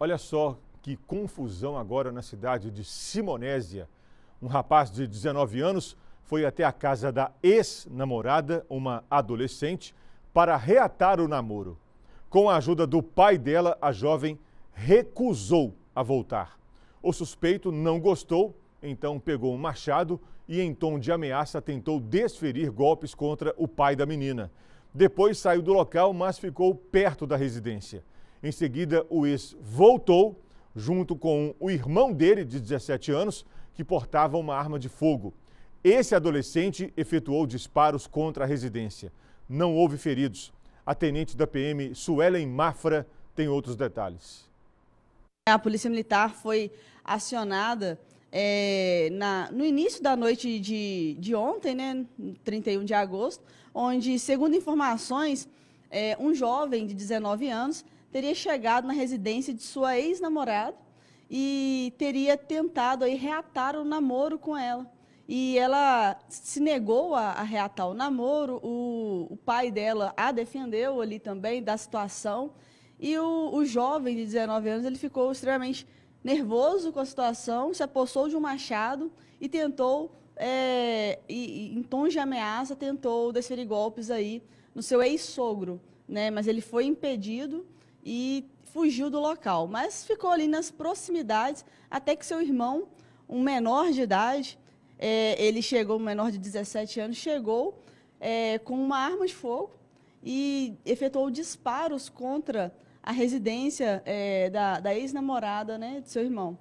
Olha só que confusão agora na cidade de Simonésia. Um rapaz de 19 anos foi até a casa da ex-namorada, uma adolescente, para reatar o namoro. Com a ajuda do pai dela, a jovem recusou a voltar. O suspeito não gostou, então pegou um machado e, em tom de ameaça, tentou desferir golpes contra o pai da menina. Depois saiu do local, mas ficou perto da residência. Em seguida, o ex voltou, junto com o irmão dele, de 17 anos, que portava uma arma de fogo. Esse adolescente efetuou disparos contra a residência. Não houve feridos. A tenente da PM, Suelen Mafra, tem outros detalhes. A Polícia Militar foi acionada é, na, no início da noite de, de ontem, né, 31 de agosto, onde, segundo informações, é, um jovem de 19 anos teria chegado na residência de sua ex-namorada e teria tentado aí reatar o namoro com ela. E ela se negou a, a reatar o namoro, o, o, pai dela a defendeu ali também da situação. E o, o jovem de 19 anos ele ficou extremamente nervoso com a situação, se apossou de um machado e tentou, é, e, em tom de ameaça, tentou desferir golpes aí no seu ex-sogro, né? Mas ele foi impedido e fugiu do local, mas ficou ali nas proximidades até que seu irmão, um menor de idade, é, ele chegou, um menor de 17 anos, chegou é, com uma arma de fogo e efetuou disparos contra a residência é, da, da ex-namorada né, de seu irmão.